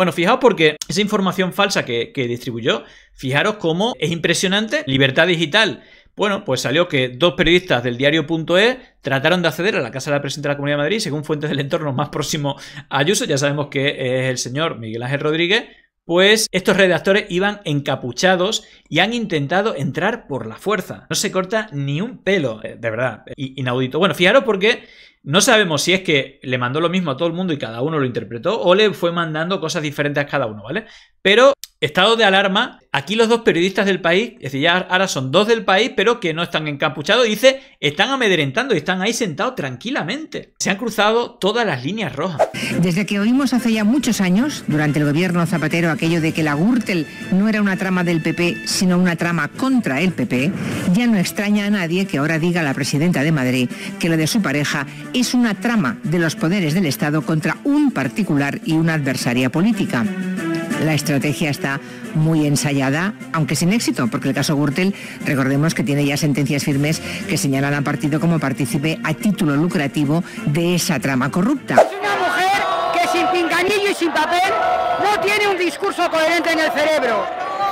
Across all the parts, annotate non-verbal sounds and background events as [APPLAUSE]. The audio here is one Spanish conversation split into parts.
Bueno, fijaos porque esa información falsa que, distribuyó, fijaros cómo es impresionante. Libertad Digital bueno, pues salió que dos periodistas del diario.es trataron de acceder a la Casa de la Presidenta de la Comunidad de Madrid, según fuentes del entorno más próximo a Ayuso, ya sabemos que es el señor Miguel Ángel Rodríguez, pues estos redactores iban encapuchados y han intentado entrar por la fuerza. No se corta ni un pelo, eh, de verdad, eh, inaudito. Bueno, fijaros porque no sabemos si es que le mandó lo mismo a todo el mundo y cada uno lo interpretó o le fue mandando cosas diferentes a cada uno, ¿vale? Pero estado de alarma, aquí los dos periodistas del país, es decir, ya ahora son dos del país, pero que no están encapuchados, dice, están amedrentando y están ahí sentados tranquilamente. Se han cruzado todas las líneas rojas. Desde que oímos hace ya muchos años, durante el gobierno Zapatero, aquello de que la Gürtel no era una trama del PP, sino una trama contra el PP, ya no extraña a nadie que ahora diga la presidenta de Madrid que lo de su pareja es una trama de los poderes del Estado contra un particular y una adversaria política. La estrategia está muy ensayada, aunque sin éxito, porque el caso Gürtel, recordemos que tiene ya sentencias firmes que señalan al partido como partícipe a título lucrativo de esa trama corrupta. Es una mujer que sin pinganillo y sin papel no tiene un discurso coherente en el cerebro.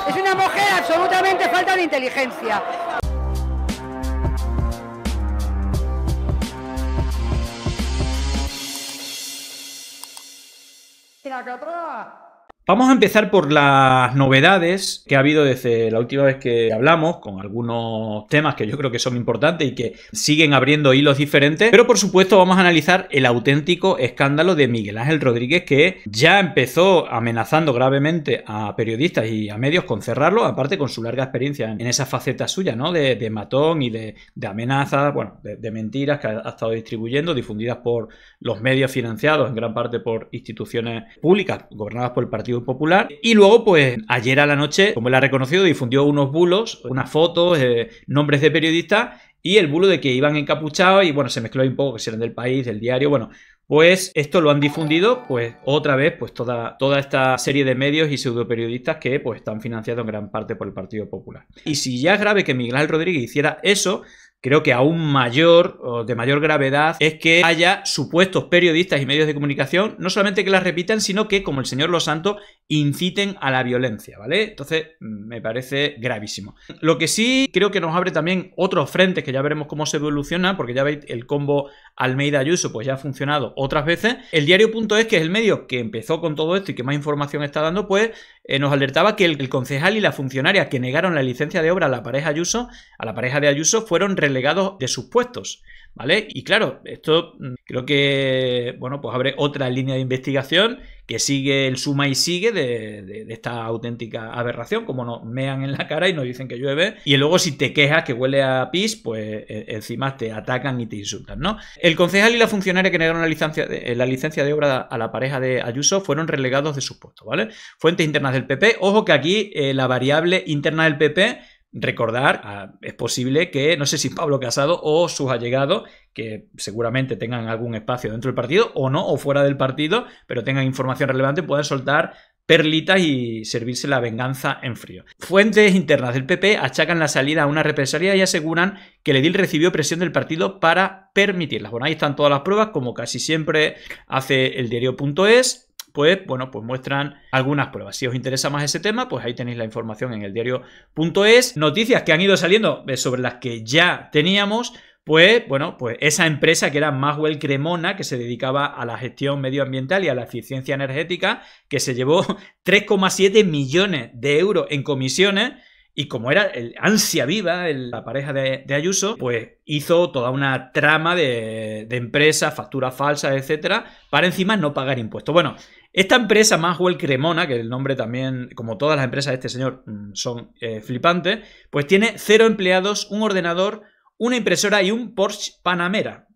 Es una mujer absolutamente falta de inteligencia. Traga pra Vamos a empezar por las novedades que ha habido desde la última vez que hablamos, con algunos temas que yo creo que son importantes y que siguen abriendo hilos diferentes, pero por supuesto vamos a analizar el auténtico escándalo de Miguel Ángel Rodríguez que ya empezó amenazando gravemente a periodistas y a medios con cerrarlo, aparte con su larga experiencia en esa faceta suya, ¿no? De, matón y de, amenazas, bueno, de, mentiras que ha estado distribuyendo, difundidas por los medios financiados en gran parte por instituciones públicas gobernadas por el Partido Popular. Y luego, pues ayer a la noche, como él ha reconocido, difundió unos bulos, unas fotos, eh, nombres de periodistas y el bulo de que iban encapuchados y bueno, se mezcló un poco que si eran del país, del diario, bueno, pues esto lo han difundido pues otra vez pues toda, toda esta serie de medios y pseudo periodistas que pues están financiados en gran parte por el Partido Popular. Y si ya es grave que Miguel Rodríguez hiciera eso, creo que aún mayor o de mayor gravedad es que haya supuestos periodistas y medios de comunicación, no solamente que las repitan, sino que, como el señor Los Santos, inciten a la violencia, ¿vale? Entonces, me parece gravísimo. Lo que sí creo que nos abre también otros frentes que ya veremos cómo se evoluciona, porque ya veis el combo Almeida-Ayuso, pues ya ha funcionado otras veces. El diario.es, que es el medio que empezó con todo esto y que más información está dando, pues eh, nos alertaba que el, concejal y la funcionaria que negaron la licencia de obra a la pareja Ayuso, a la pareja de Ayuso, fueron relegados de sus puestos. ¿Vale? Y claro, esto mm, creo que, bueno, pues abre otra línea de investigación que sigue el suma y sigue de, esta auténtica aberración, como nos mean en la cara y nos dicen que llueve, y luego si te quejas que huele a pis, pues e, encima te atacan y te insultan, ¿no? El concejal y la funcionaria que negaron la licencia de, eh, la licencia de obra a la pareja de Ayuso fueron relegados de su puesto, ¿vale? Fuentes internas del PP, ojo que aquí eh, la variable interna del PP Recordar, ah, es posible que, no sé si Pablo Casado o sus allegados, que seguramente tengan algún espacio dentro del partido o no, o fuera del partido, pero tengan información relevante, puedan soltar perlitas y servirse la venganza en frío. Fuentes internas del PP achacan la salida a una represalia y aseguran que el edil recibió presión del partido para permitirlas. Bueno, ahí están todas las pruebas, como casi siempre hace el diario.es pues bueno, pues muestran algunas pruebas. Si os interesa más ese tema, pues ahí tenéis la información en el diario.es. Noticias que han ido saliendo eh, sobre las que ya teníamos, pues bueno, pues esa empresa que era Maxwell Cremona, que se dedicaba a la gestión medioambiental y a la eficiencia energética, que se llevó 3,7 [LAUGHS] millones de euros en comisiones y como era el ansia viva, la pareja de, Ayuso, pues hizo toda una trama de, empresas, facturas falsas, etcétera, para encima no pagar impuestos. Bueno, esta empresa, Maxwell Cremona, que el nombre también, como todas las empresas de este señor, mm, son eh, flipantes, pues tiene cero empleados, un ordenador, una impresora y un Porsche Panamera,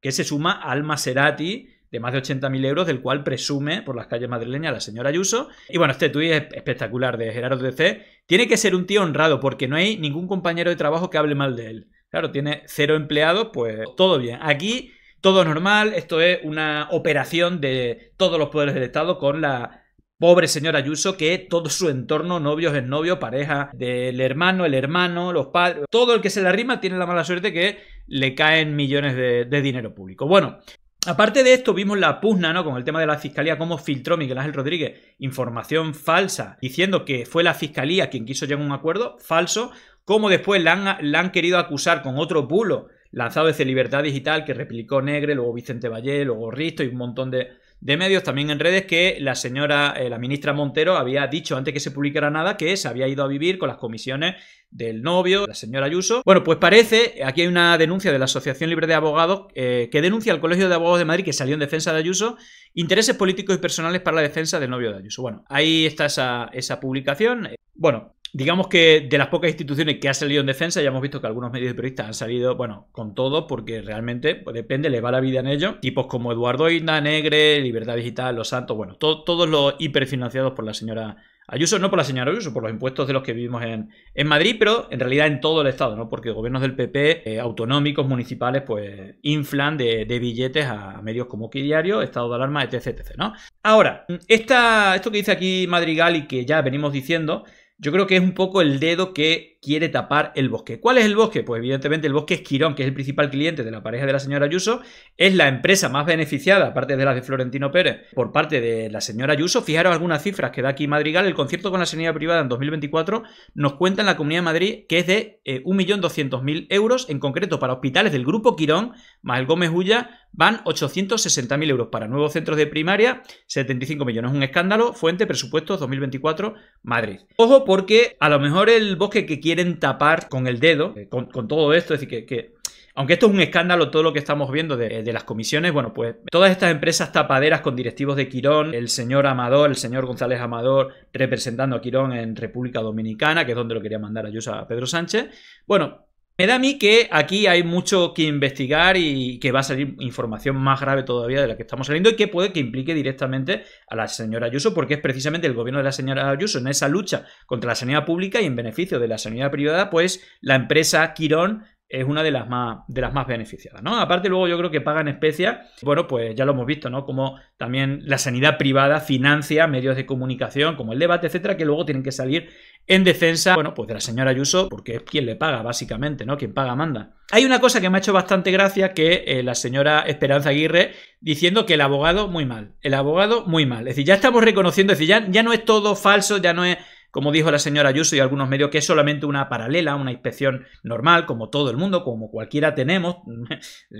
que se suma al Maserati de más de 80.000 euros, del cual presume por las calles madrileñas la señora Ayuso. Y bueno, este tuit es espectacular de Gerardo DC. Tiene que ser un tío honrado porque no hay ningún compañero de trabajo que hable mal de él. Claro, tiene cero empleados, pues todo bien. Aquí todo normal, esto es una operación de todos los poderes del Estado con la pobre señora Ayuso que todo su entorno, novios, el novio, pareja del hermano, el hermano, los padres, todo el que se le arrima tiene la mala suerte que le caen millones de dinero público. Bueno, Aparte de esto, vimos la pugna, ¿no? Con el tema de la fiscalía, cómo filtró Miguel Ángel Rodríguez información falsa, diciendo que fue la fiscalía quien quiso llegar a un acuerdo falso, cómo después la han, la han querido acusar con otro bulo lanzado desde Libertad Digital, que replicó Negre, luego Vicente Valle, luego Risto y un montón de, de medios, también en redes, que la señora, eh, la ministra Montero, había dicho antes que se publicara nada que se había ido a vivir con las comisiones del novio, la señora Ayuso. Bueno, pues parece, aquí hay una denuncia de la Asociación Libre de Abogados eh, que denuncia al Colegio de Abogados de Madrid que salió en defensa de Ayuso intereses políticos y personales para la defensa del novio de Ayuso. Bueno, ahí está esa, esa publicación. Eh, bueno, Digamos que de las pocas instituciones que ha salido en defensa, ya hemos visto que algunos medios de periodistas han salido, bueno, con todo, porque realmente pues, depende, le va la vida en ello. Tipos como Eduardo Inda, Negre, Libertad Digital, Los Santos, bueno, todos los hiperfinanciados por la señora Ayuso, no por la señora Ayuso, por los impuestos de los que vivimos en, en Madrid, pero en realidad en todo el Estado, ¿no? Porque gobiernos del PP, eh, autonómicos, municipales, pues inflan de, billetes a, medios como Diario, Estado de Alarma, etc, ¿no? Ahora, esta, esto que dice aquí Madrigal y que ya venimos diciendo yo creo que es un poco el dedo que quiere tapar el bosque. ¿Cuál es el bosque? Pues evidentemente el bosque es Quirón, que es el principal cliente de la pareja de la señora Ayuso, es la empresa más beneficiada, aparte de la de Florentino Pérez, por parte de la señora Ayuso. Fijaros algunas cifras que da aquí Madrigal, el concierto con la sanidad privada en 2024 nos cuenta en la Comunidad de Madrid que es de 1.200.000 eh, euros, en concreto para hospitales del Grupo Quirón, más el Gómez Huya, van 860.000 euros para nuevos centros de primaria, 75 millones. Un escándalo. Fuente, presupuestos 2024, Madrid. Ojo, porque a lo mejor el bosque que quieren tapar con el dedo, eh, con, todo esto, es decir, que, aunque esto es un escándalo todo lo que estamos viendo de, las comisiones, bueno, pues todas estas empresas tapaderas con directivos de Quirón, el señor Amador, el señor González Amador representando a Quirón en República Dominicana, que es donde lo quería mandar a Ayuso a Pedro Sánchez, bueno, me da a mí que aquí hay mucho que investigar y que va a salir información más grave todavía de la que estamos saliendo y que puede que implique directamente a la señora Ayuso, porque es precisamente el gobierno de la señora Ayuso en esa lucha contra la sanidad pública y en beneficio de la sanidad privada, pues la empresa Quirón es una de las más, de las más beneficiadas, ¿no? Aparte luego yo creo que pagan especia, bueno, pues ya lo hemos visto, ¿no? Como también la sanidad privada financia medios de comunicación como el debate, etcétera, que luego tienen que salir en defensa, bueno, pues de la señora Ayuso, porque es quien le paga, básicamente, ¿no? Quien paga manda. Hay una cosa que me ha hecho bastante gracia que eh, la señora Esperanza Aguirre diciendo que el abogado muy mal, el abogado muy mal. Es decir, ya estamos reconociendo, es decir, ya no es todo falso, ya no es como dijo la señora Ayuso y algunos medios, que es solamente una paralela, una inspección normal, como todo el mundo, como cualquiera tenemos,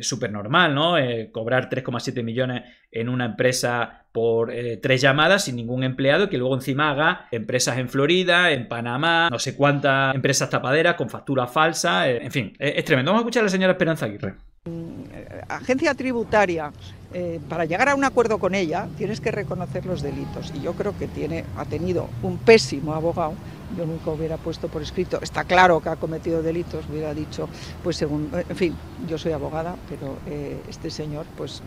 súper [LAUGHS] normal, ¿no? Eh, cobrar 3,7 millones en una empresa por eh, tres llamadas sin ningún empleado y que luego encima haga empresas en Florida, en Panamá, no sé cuántas empresas tapaderas con factura falsa, eh, en fin, es, es tremendo. Vamos a escuchar a la señora Esperanza Aguirre. Mm, agencia tributaria, eh, para llegar a un acuerdo con ella, tienes que reconocer los delitos. Y yo creo que tiene, ha tenido un pésimo abogado. Yo nunca hubiera puesto por escrito, está claro que ha cometido delitos, hubiera dicho, pues según, eh, en fin, yo soy abogada, pero eh, este señor, pues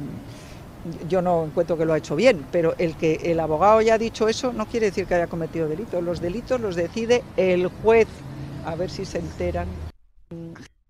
mm, yo no encuentro que lo ha hecho bien, pero el que el abogado haya dicho eso no quiere decir que haya cometido delitos. Los delitos los decide el juez, a ver si se enteran.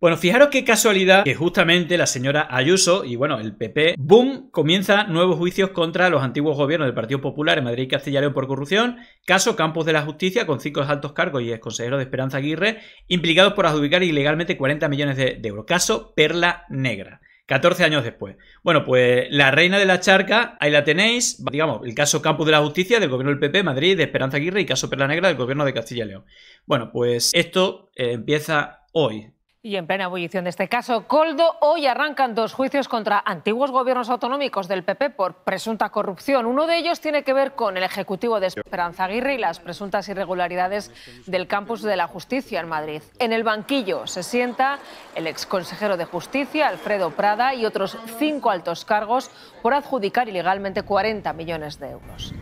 Bueno, fijaros qué casualidad que justamente la señora Ayuso y bueno, el PP, boom, comienza nuevos juicios contra los antiguos gobiernos del Partido Popular en Madrid y Castilla León por corrupción, caso Campos de la Justicia con cinco altos cargos y consejero de Esperanza Aguirre implicados por adjudicar ilegalmente 40 millones de, euros, caso Perla Negra. 14 años después. Bueno, pues la reina de la charca, ahí la tenéis, digamos, el caso Campos de la Justicia del gobierno del PP, Madrid, de Esperanza Aguirre y caso Perla Negra del gobierno de Castilla y León. Bueno, pues esto eh, empieza hoy, y en plena ebullición de este caso, Coldo, hoy arrancan dos juicios contra antiguos gobiernos autonómicos del PP por presunta corrupción. Uno de ellos tiene que ver con el Ejecutivo de Esperanza Aguirre y las presuntas irregularidades del campus de la justicia en Madrid. En el banquillo se sienta el exconsejero de justicia, Alfredo Prada, y otros cinco altos cargos por adjudicar ilegalmente 40 millones de euros.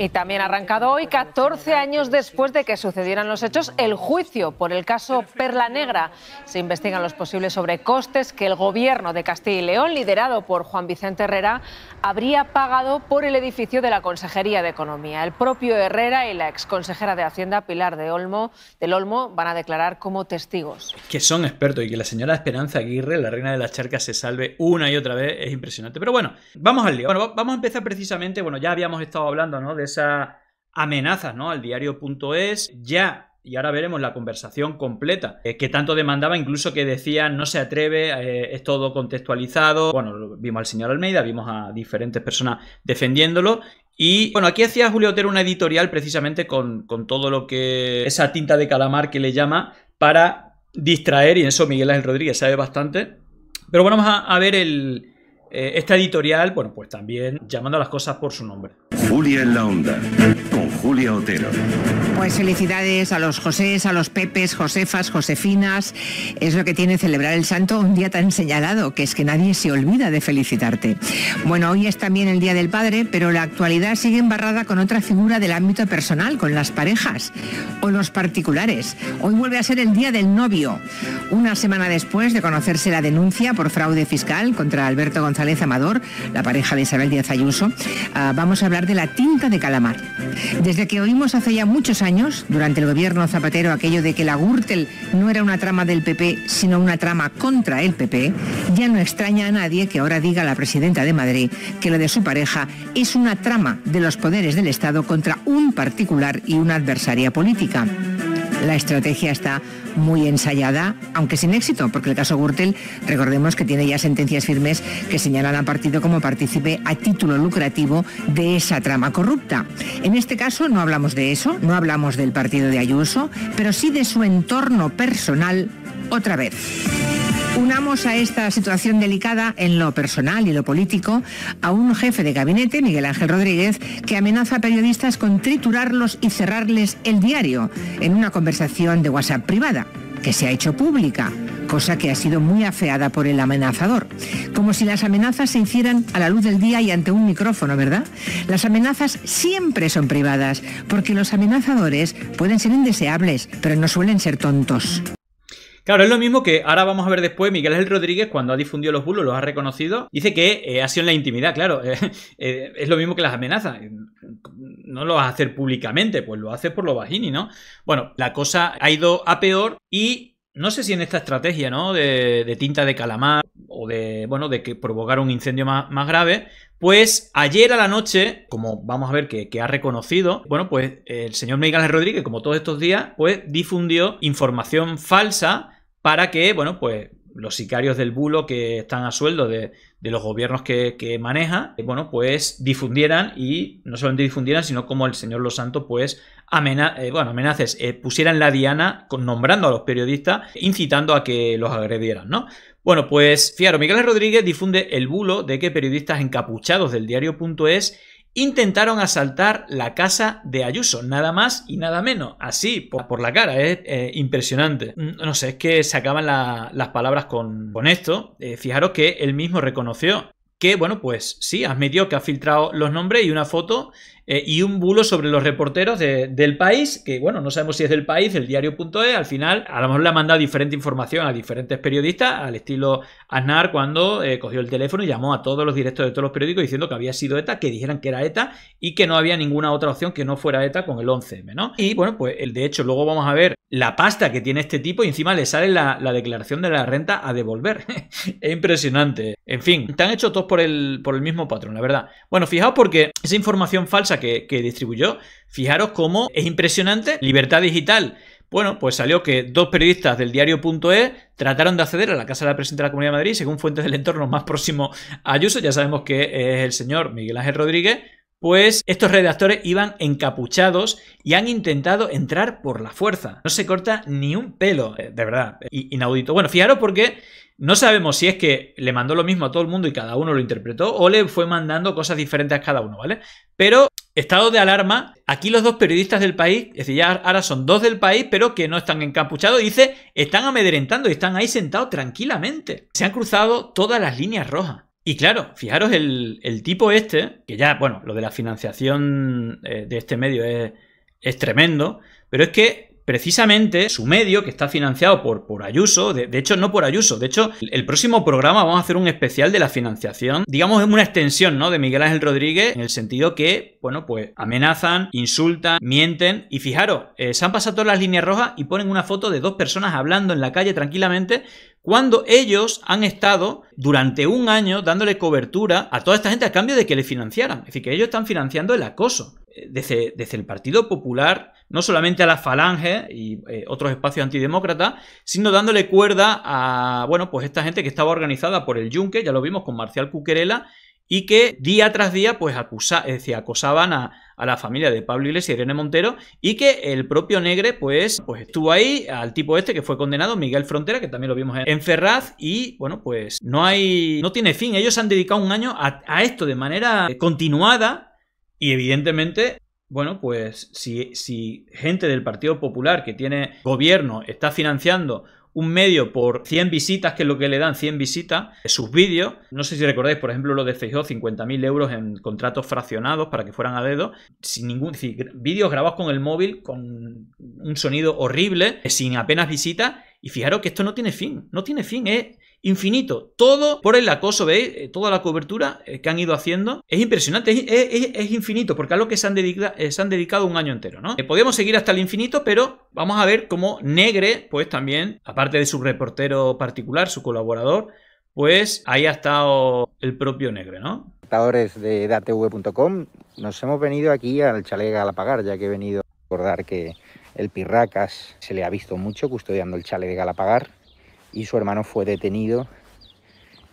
Y también ha arrancado hoy, 14 años después de que sucedieran los hechos, el juicio por el caso Perla Negra. Se investigan los posibles sobrecostes que el gobierno de Castilla y León, liderado por Juan Vicente Herrera, habría pagado por el edificio de la Consejería de Economía. El propio Herrera y la exconsejera de Hacienda, Pilar de Olmo, del Olmo, van a declarar como testigos. Que son expertos y que la señora Esperanza Aguirre, la reina de las charcas, se salve una y otra vez es impresionante. Pero bueno, vamos al lío. Bueno, vamos a empezar precisamente, bueno, ya habíamos estado hablando, ¿no? De esa amenazas ¿no? al diario.es. Ya y ahora veremos la conversación completa eh, que tanto demandaba, incluso que decía no se atreve, eh, es todo contextualizado. Bueno, vimos al señor Almeida, vimos a diferentes personas defendiéndolo y bueno, aquí hacía Julio Otero una editorial precisamente con, todo lo que. esa tinta de calamar que le llama para distraer, y en eso Miguel Ángel Rodríguez sabe bastante. Pero bueno, vamos a, ver el, eh, esta editorial, bueno, pues también llamando a las cosas por su nombre. Julia en la Onda, con Julia Otero. Pues felicidades a los Josés, a los Pepes, Josefas, Josefinas. Es lo que tiene celebrar el santo un día tan señalado, que es que nadie se olvida de felicitarte. Bueno, hoy es también el Día del Padre, pero la actualidad sigue embarrada con otra figura del ámbito personal, con las parejas o los particulares. Hoy vuelve a ser el Día del Novio, una semana después de conocerse la denuncia por fraude fiscal contra Alberto González Amador, la pareja de Isabel Díaz Ayuso. Ah, vamos a hablar de la tinta de calamar. Desde que oímos hace ya muchos años, durante el gobierno Zapatero, aquello de que la Gürtel no era una trama del PP, sino una trama contra el PP, ya no extraña a nadie que ahora diga la presidenta de Madrid que lo de su pareja es una trama de los poderes del Estado contra un particular y una adversaria política la estrategia está muy ensayada, aunque sin éxito, porque el caso Gürtel, recordemos que tiene ya sentencias firmes que señalan al partido como partícipe a título lucrativo de esa trama corrupta. En este caso no hablamos de eso, no hablamos del partido de Ayuso, pero sí de su entorno personal otra vez. Unamos a esta situación delicada en lo personal y lo político a un jefe de gabinete, Miguel Ángel Rodríguez, que amenaza a periodistas con triturarlos y cerrarles el diario en una conversación de WhatsApp privada que se ha hecho pública, cosa que ha sido muy afeada por el amenazador. Como si las amenazas se hicieran a la luz del día y ante un micrófono, ¿verdad? Las amenazas siempre son privadas, porque los amenazadores pueden ser indeseables, pero no suelen ser tontos. Claro, es lo mismo que ahora vamos a ver después Miguel Ángel Rodríguez cuando ha difundido los bulos, los ha reconocido, dice que eh, ha sido en la intimidad, claro, [LAUGHS] eh, eh, es lo mismo que las amenazas, no lo vas a hacer públicamente, pues lo haces por lo bajini, ¿no? Bueno, la cosa ha ido a peor y no sé si en esta estrategia, ¿no? De, tinta de calamar o de, bueno, de que provocar un incendio más, grave. Pues ayer a la noche, como vamos a ver que, ha reconocido, bueno, pues el señor Miguel Rodríguez, como todos estos días, pues difundió información falsa para que, bueno, pues los sicarios del bulo que están a sueldo de, los gobiernos que, maneja, eh, bueno, pues difundieran y no solamente difundieran, sino como el señor Los Santos, pues amena eh, bueno, amenaces, eh, pusieran la diana con, nombrando a los periodistas, incitando a que los agredieran, ¿no? Bueno, pues Fiaro, Miguel Rodríguez difunde el bulo de que periodistas encapuchados del diario.es intentaron asaltar la casa de Ayuso, nada más y nada menos, así, por, la cara, es eh, impresionante. Mm, no sé, es que se acaban las palabras con, con esto. Eh, fijaros que él mismo reconoció que, bueno, pues sí, admitió que ha filtrado los nombres y una foto eh, y un bulo sobre los reporteros del país, que bueno, no sabemos si es del país, el diario.e, al final a lo mejor le ha mandado diferente información a diferentes periodistas, al estilo Aznar cuando eh, cogió el teléfono y llamó a todos los directos de todos los periódicos diciendo que había sido ETA, que dijeran que era ETA y que no había ninguna otra opción que no fuera ETA con el 11M, ¿no? Y bueno, pues de hecho luego vamos a ver la pasta que tiene este tipo y encima le sale la, declaración de la renta a devolver. [LAUGHS] es impresionante. En fin, Están hechos todos por el, por el mismo patrón, la verdad. Bueno, fijaos porque esa información falsa que, distribuyó. Fijaros cómo es impresionante. Libertad Digital bueno, pues salió que dos periodistas del diario.es trataron de acceder a la Casa de la Presidenta de la Comunidad de Madrid, según fuentes del entorno más próximo a Ayuso, ya sabemos que es el señor Miguel Ángel Rodríguez, pues estos redactores iban encapuchados y han intentado entrar por la fuerza. No se corta ni un pelo, eh, de verdad, eh, inaudito. Bueno, fijaros porque no sabemos si es que le mandó lo mismo a todo el mundo y cada uno lo interpretó o le fue mandando cosas diferentes a cada uno, ¿vale? Pero estado de alarma, aquí los dos periodistas del país, es decir, ya ahora son dos del país, pero que no están encapuchados, dice, están amedrentando y están ahí sentados tranquilamente. Se han cruzado todas las líneas rojas. Y claro, fijaros el, tipo este, que ya, bueno, lo de la financiación eh, de este medio es tremendo, pero es que precisamente su medio, que está financiado por, por Ayuso, de, hecho no por Ayuso, de hecho el próximo programa vamos a hacer un especial de la financiación, digamos es una extensión ¿no? de Miguel Ángel Rodríguez, en el sentido que, bueno, pues amenazan, insultan, mienten, y fijaros, eh, se han pasado todas las líneas rojas y ponen una foto de dos personas hablando en la calle tranquilamente, cuando ellos han estado durante un año dándole cobertura a toda esta gente a cambio de que le financiaran. Es decir, que ellos están financiando el acoso desde, el Partido Popular, no solamente a la Falange y eh, otros espacios antidemócratas, sino dándole cuerda a, bueno, pues esta gente que estaba organizada por el Yunque, ya lo vimos con Marcial Cuquerela, y que día tras día, pues acusa, acosaban a, la familia de Pablo Iglesias y Irene Montero, y que el propio Negre, pues, pues estuvo ahí al tipo este que fue condenado, Miguel Frontera, que también lo vimos en Ferraz, y bueno, pues no hay, no tiene fin. Ellos han dedicado un año a esto de manera eh, continuada, y evidentemente, bueno, pues si, si gente del Partido Popular que tiene gobierno está financiando un medio por 100 visitas, que es lo que le dan 100 visitas, eh, sus vídeos. No sé si recordáis, por ejemplo, lo de Feijóo, 50.000 euros en contratos fraccionados para que fueran a dedo, sin ningún... Vídeos grabados con el móvil, con un sonido horrible, eh, sin apenas visitas. Y fijaros que esto no tiene fin, no tiene fin, es infinito. Todo por el acoso, ¿veis? Eh, toda la cobertura eh, que han ido haciendo. Es impresionante, es, infinito, porque a lo que se han, dedicado eh, se han dedicado un año entero, ¿no? podemos seguir hasta el infinito, pero vamos a ver cómo Negre, pues también, aparte de su reportero particular, su colaborador, pues ahí ha estado el propio Negre, ¿no? de datv.com, nos hemos venido aquí al de Galapagar, ya que he venido a recordar que el Pirracas se le ha visto mucho custodiando el chale de Galapagar y su hermano fue detenido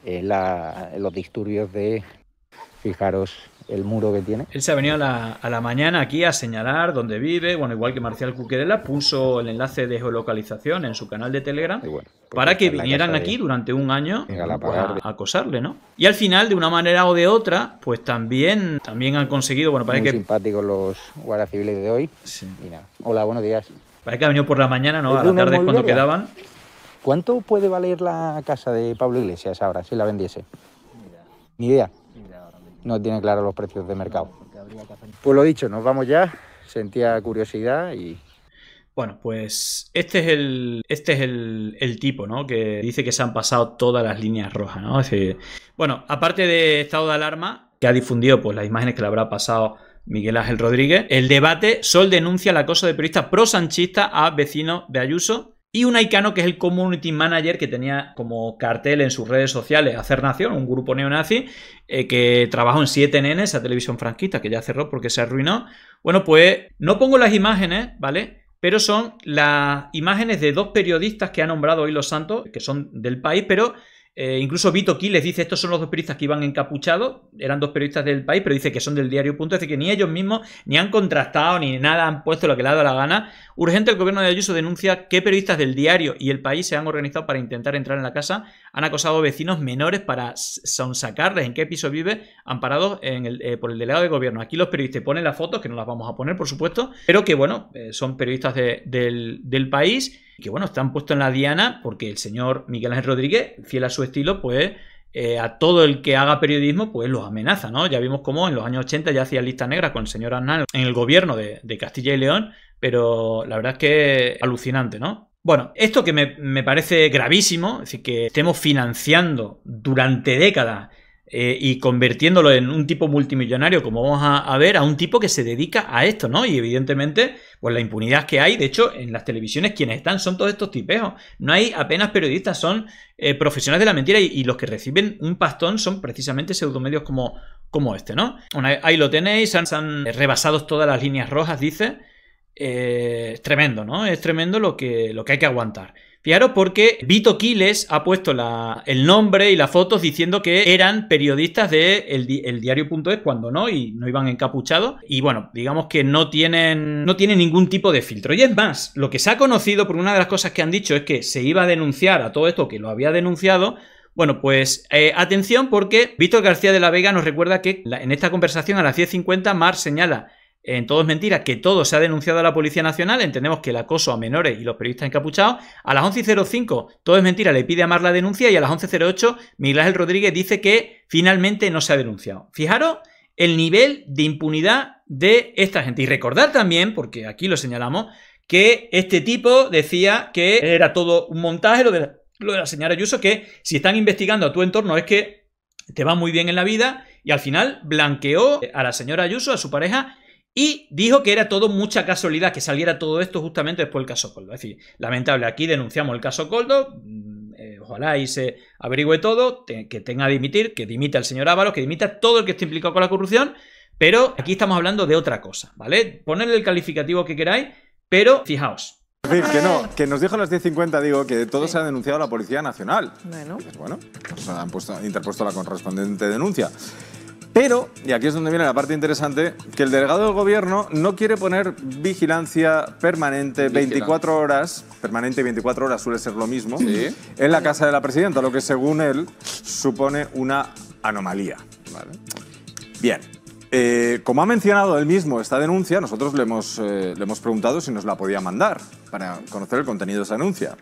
en, los disturbios de, fijaros, el muro que tiene. Él se ha venido a la, mañana aquí a señalar dónde vive, bueno, igual que Marcial Cuquerela puso el enlace de geolocalización en su canal de Telegram pues para que vinieran aquí durante un año a, acosarle, ¿no? Y al final, de una manera o de otra, pues también, también han conseguido, bueno, parece Muy que... simpáticos los guardaciviles de hoy. Hola, buenos días. Parece que ha venido por la mañana, ¿no? A la tarde cuando quedaban. ¿Cuánto puede valer la casa de Pablo Iglesias ahora si la vendiese? Ni idea. no tiene claro los precios de mercado. pues lo dicho, nos vamos ya. Sentía curiosidad y. Bueno, pues este es el, este es el, tipo, ¿no? Que dice que se han pasado todas las líneas rojas, ¿no? bueno, aparte de estado de alarma, que ha difundido pues, las imágenes que le habrá pasado Miguel Ángel Rodríguez, el debate Sol denuncia el acoso de periodistas pro a vecinos de Ayuso y un aicano que es el community manager que tenía como cartel en sus redes sociales Hacer Nación, un grupo neonazi, eh, que trabajó en 7NN, esa televisión franquista que ya cerró porque se arruinó. Bueno, pues no pongo las imágenes, ¿vale? Pero son las imágenes de dos periodistas que ha nombrado hoy Los Santos, que son del país, pero eh, incluso Vito les dice, estos son los dos periodistas que iban encapuchados, eran dos periodistas del país, pero dice que son del diario Punto, dice que ni ellos mismos ni han contrastado ni nada, han puesto lo que le ha dado la gana. Urgente, el gobierno de Ayuso denuncia que periodistas del diario y el país se han organizado para intentar entrar en la casa, han acosado vecinos menores para sonsacarles en qué piso vive, amparados en eh, por el delegado de gobierno. Aquí los periodistas ponen las fotos, que no las vamos a poner, por supuesto, pero que bueno, eh, son periodistas del, del país que bueno, están puestos en la diana porque el señor Miguel Ángel Rodríguez, fiel a su estilo, pues eh, a todo el que haga periodismo, pues los amenaza, ¿no? Ya vimos cómo en los años 80 ya hacía lista negra con el señor Arnal en el gobierno de, Castilla y León, pero la verdad es que alucinante, ¿no? Bueno, esto que me, me, parece gravísimo, es decir, que estemos financiando durante décadas eh, y convirtiéndolo en un tipo multimillonario, como vamos a, ver, a un tipo que se dedica a esto, ¿no? Y evidentemente, pues la impunidad que hay, de hecho, en las televisiones quienes están son todos estos tipejos. No hay apenas periodistas, son eh, profesionales de la mentira y, los que reciben un pastón son precisamente pseudomedios como, como este, ¿no? ahí lo tenéis, han, han rebasado todas las líneas rojas, dice. Eh, es tremendo, ¿no? Es tremendo lo lo que hay que aguantar. Fijaros porque Vito Quiles ha puesto el nombre y las fotos diciendo que eran periodistas de el, diario.es cuando no, y no iban encapuchados. Y bueno, digamos que no tienen, no tienen ningún tipo de filtro. Y es más, lo que se ha conocido por una de las cosas que han dicho es que se iba a denunciar a todo esto que lo había denunciado, bueno, pues eh, atención porque Víctor García de la Vega nos recuerda que en esta conversación a las 10.50 Mar señala en Todo es Mentira, que todo se ha denunciado a la Policía Nacional, entendemos que el acoso a menores y los periodistas encapuchados, a las 11.05 Todo es Mentira le pide a la denuncia y a las 11.08 Miguel Ángel Rodríguez dice que finalmente no se ha denunciado. Fijaros el nivel de impunidad de esta gente. Y recordar también, porque aquí lo señalamos, que este tipo decía que era todo un montaje, de lo de la señora Ayuso, que si están investigando a tu entorno es que te va muy bien en la vida y al final blanqueó a la señora Ayuso, a su pareja, y dijo que era todo mucha casualidad que saliera todo esto justamente después del caso Coldo. Es decir, lamentable, aquí denunciamos el caso Coldo, mm, eh, ojalá y se averigüe todo, que tenga que dimitir, que dimita el señor Ábalos, que dimita todo el que esté implicado con la corrupción, pero aquí estamos hablando de otra cosa, ¿vale? Ponerle el calificativo que queráis, pero fijaos. que no, que nos dijo a las 10.50, digo, que todo se ha denunciado a la Policía Nacional. Bueno. Pues bueno, han puesto, interpuesto la correspondiente denuncia. Pero, y aquí es donde viene la parte interesante, que el delegado del gobierno no quiere poner vigilancia permanente, 24 horas, permanente 24 horas suele ser lo mismo, en la casa de la presidenta, lo que según él supone una anomalía. Bien. Eh, como ha mencionado él mismo esta denuncia, nosotros le hemos, eh, le hemos preguntado si nos la podía mandar para conocer el contenido de esa denuncia.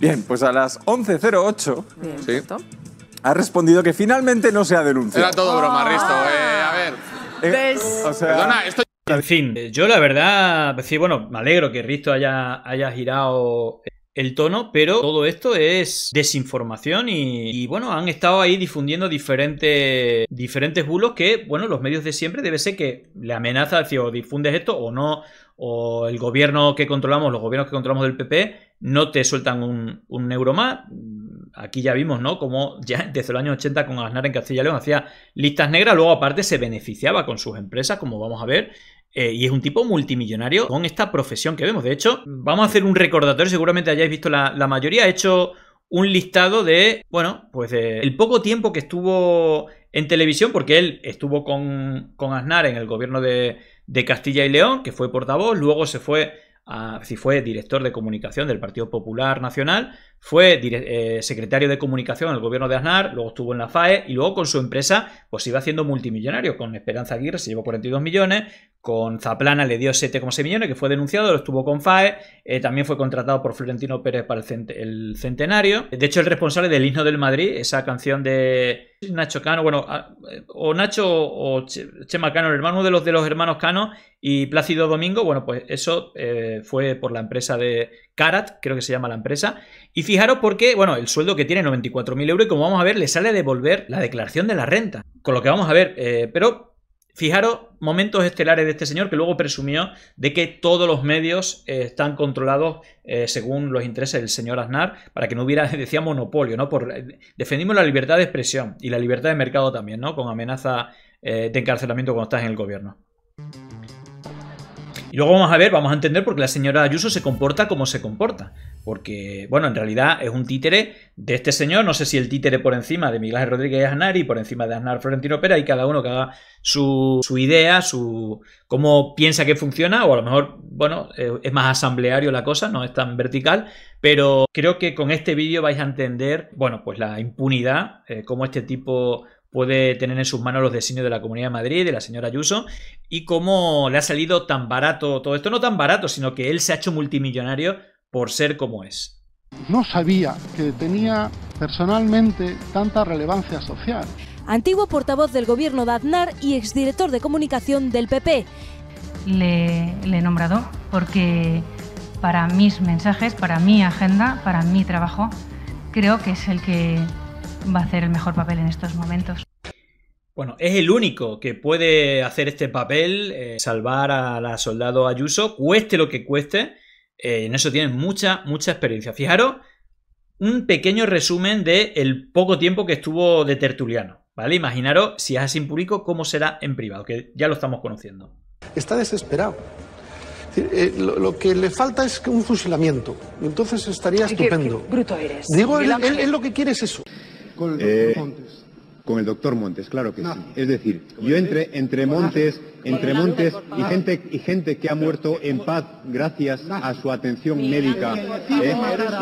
Bien, pues a las 11.08 ¿sí? ha respondido que finalmente no se ha denunciado. Era todo broma, ah. Risto. Eh, a ver. Eh, Perdona, esto... En fin, eh, yo la verdad, sí, bueno, me alegro que Risto haya, haya girado el tono, pero todo esto es desinformación y, bueno, han estado ahí difundiendo diferentes, diferentes bulos que, bueno, los medios de siempre debe ser que le amenaza si o difundes esto o no, o el gobierno que controlamos, los gobiernos que controlamos del PP, no te sueltan un, un euro más, aquí ya vimos, ¿no? Como ya desde los años 80 con Aznar en Castilla y León hacía listas negras, luego aparte se beneficiaba con sus empresas, como vamos a ver, eh, y es un tipo multimillonario con esta profesión que vemos. De hecho, vamos a hacer un recordatorio, seguramente hayáis visto la, mayoría, ha hecho un listado de, bueno, pues el poco tiempo que estuvo en televisión, porque él estuvo con, con Aznar en el gobierno de, de Castilla y León, que fue portavoz, luego se fue si fue director de comunicación del Partido Popular Nacional, fue eh, secretario de comunicación en el gobierno de Aznar, luego estuvo en la FAE y luego con su empresa pues iba haciendo multimillonario. Con Esperanza Aguirre se llevó 42 millones, con Zaplana le dio 7,6 millones, que fue denunciado, lo estuvo con FAE, eh, también fue contratado por Florentino Pérez para el, centenario. De hecho, el responsable del himno del Madrid, esa canción de Nacho Cano, bueno, ah, eh, o Nacho o Chema Cano, el hermano de los, de los hermanos Cano y Plácido Domingo, bueno, pues eso fue por la empresa de Carat, creo que se llama la empresa. Y fijaros porque, bueno, el sueldo que tiene 94.000 euros y como vamos a ver, le sale a devolver la declaración de la renta. Con lo que vamos a ver, eh, pero Fijaros momentos estelares de este señor que luego presumió de que todos los medios eh, están controlados eh, según los intereses del señor Aznar para que no hubiera, [LAUGHS] decía, monopolio, ¿no? Por, defendimos la libertad de expresión y la libertad de mercado también, ¿no? Con amenaza de encarcelamiento cuando estás en el gobierno. Y luego vamos a ver, vamos a entender por qué la señora Ayuso se comporta como se comporta. Porque, bueno, en realidad es un títere de este señor, no sé si el títere por encima de Miguel Ángel Rodríguez Aznar y por encima de Aznar Florentino Pera y cada uno que haga su, su idea, su cómo piensa que funciona, o a lo mejor, bueno, eh, es más asambleario la cosa, no es tan vertical, pero creo que con este vídeo vais a entender, bueno, pues la impunidad, eh, cómo este tipo puede tener en sus manos los designios de la Comunidad de Madrid, de la señora Ayuso, y cómo le ha salido tan barato todo esto, no tan barato, sino que él se ha hecho multimillonario por ser como es. No sabía que tenía personalmente tanta relevancia social. Antiguo portavoz del gobierno de Aznar y exdirector de comunicación del PP. Le, le he nombrado porque para mis mensajes, para mi agenda, para mi trabajo, creo que es el que va a hacer el mejor papel en estos momentos. Bueno, es el único que puede hacer este papel, eh, salvar a la soldado Ayuso, cueste lo que cueste. Eh, en eso tienen mucha, mucha experiencia. Fijaros, un pequeño resumen De el poco tiempo que estuvo de tertuliano. ¿Vale? Imaginaros, si es así en público, cómo será en privado, que ya lo estamos conociendo. Está desesperado. Eh, lo, que le falta es un fusilamiento. Entonces estaría estupendo. Digo, lo que quiere es eso. Con el doctor eh, Montes. Con el doctor Montes, claro que sí. Es decir, yo entre, entre Montes, entre Montes y ah. gente, y gente que ha muerto en paz gracias a su atención médica, ¿eh?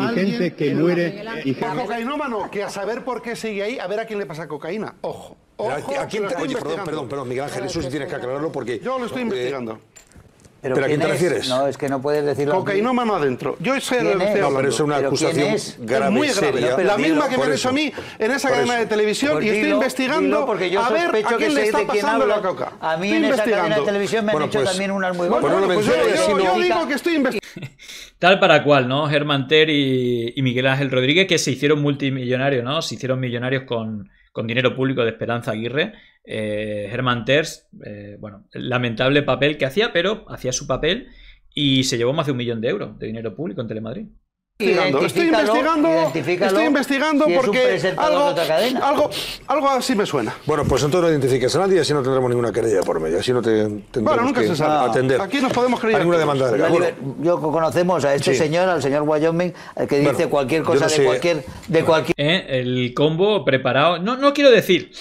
y gente que muere... Y cocainómano, que a saber por qué sigue ahí, a ver a quién le pasa cocaína. Ojo. Ojo, oye, perdón, perdón, perdón, Miguel Ángel, eso sí tienes que aclararlo porque... Yo lo estoy eh, investigando. ¿Pero, a quién te refieres? No, es que no puedes decirlo. Cocaína mano adentro. Yo sé lo que No, pero es una acusación muy grave. la misma que me han hecho a mí en esa cadena de televisión y estoy investigando porque yo a ver a quién le está pasando la coca. A mí en esa cadena de televisión me han hecho pues, también unas muy buenas. Bueno, pues yo, digo que estoy investigando. [LAUGHS] Tal para cual, ¿no? Germán Ter y, y Miguel Ángel Rodríguez que se hicieron multimillonarios, ¿no? Se hicieron millonarios con con dinero público de Esperanza Aguirre. Eh, Herman Terz, eh, bueno, lamentable papel que hacía, pero hacía su papel y se llevó más de un millón de euros de dinero público en Telemadrid estoy investigando, estoy investigando porque algo, algo, algo así me suena. Bueno, pues entonces no identifiques a nadie y así no tendremos ninguna querella por medio, así no te bueno, nunca se sabe. atender. Aquí nos podemos creer. ninguna demanda. De Yo conocemos a este señor, al señor Wyoming, eh, que dice cualquier cosa de cualquier, de cualquier. Eh, el combo preparado. No, no quiero decir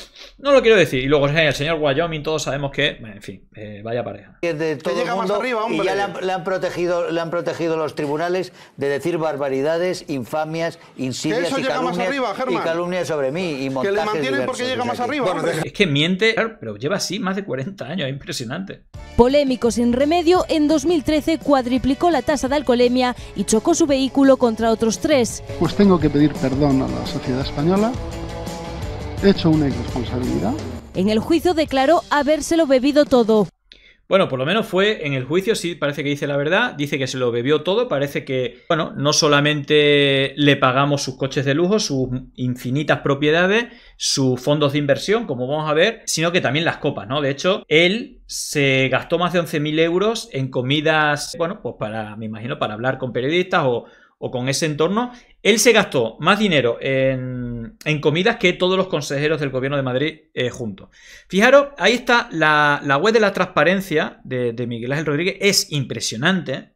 no lo quiero decir. Y luego eh, el señor Wyoming, todos sabemos que, en fin, eh, vaya pareja. De todo más arriba, hombre. Y ya le han, protegido, le han protegido los tribunales de decir barbaridades, infamias, insidias y calumnias, sobre mí y montajes Que le mantienen porque llega más arriba. es que miente, pero lleva así más de 40 años, es impresionante. Polémico sin remedio, en 2013 cuadriplicó la tasa de alcoholemia y chocó su vehículo contra otros tres. Pues tengo que pedir perdón a la sociedad española hecho una irresponsabilidad. En el juicio declaró habérselo bebido todo. Bueno, por lo menos fue en el juicio, sí, parece que dice la verdad, dice que se lo bebió todo, parece que, bueno, no solamente le pagamos sus coches de lujo, sus infinitas propiedades, sus fondos de inversión, como vamos a ver, sino que también las copas, ¿no? De hecho, él se gastó más de 11.000 euros en comidas, bueno, pues para, me imagino, para hablar con periodistas o, o con ese entorno, él se gastó más dinero en, en comidas que todos los consejeros del gobierno de Madrid eh, juntos. Fijaros, ahí está la, la, web de la transparencia de, Miguel Ángel Rodríguez, es impresionante.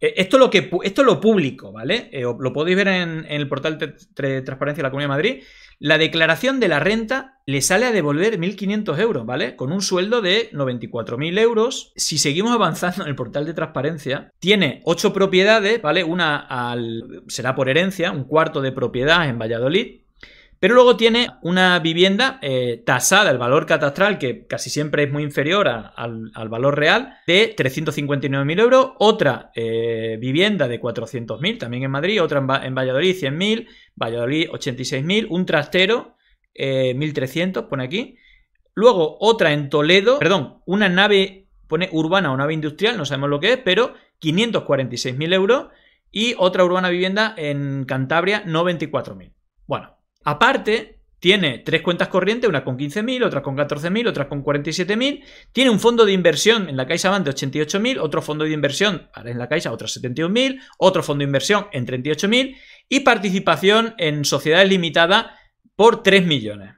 Eh, esto, lo que, esto lo público, ¿vale? Eh, lo podéis ver en, el portal de, de Transparencia de la Comunidad de Madrid. La declaración de la renta le sale a devolver 1.500 euros, ¿vale? Con un sueldo de 94.000 euros. Si seguimos avanzando en el portal de transparencia, tiene ocho propiedades, ¿vale? Una al, será por herencia, un cuarto de propiedad en Valladolid, pero luego tiene una vivienda eh, tasada, el valor catastral, que casi siempre es muy inferior al, valor real, de 359.000 euros. Otra eh, vivienda de 400.000, también en Madrid. Otra en, Valladolid, 100.000. Valladolid, 86.000. Un trastero, 1.300, eh, pone aquí. Luego otra en Toledo, perdón, una nave, pone urbana o nave industrial, no sabemos lo que es, pero 546.000 euros. Y otra urbana vivienda en Cantabria, 94.000. Bueno, Aparte, tiene tres cuentas corrientes, una con 15.000, otra con 14.000, otra con 47.000. Tiene un fondo de inversión en la Caixa Bank de 88.000, otro fondo de inversión en la Caixa, otra 71.000, otro fondo de inversión en 38.000 y participación en sociedades limitadas por 3 millones.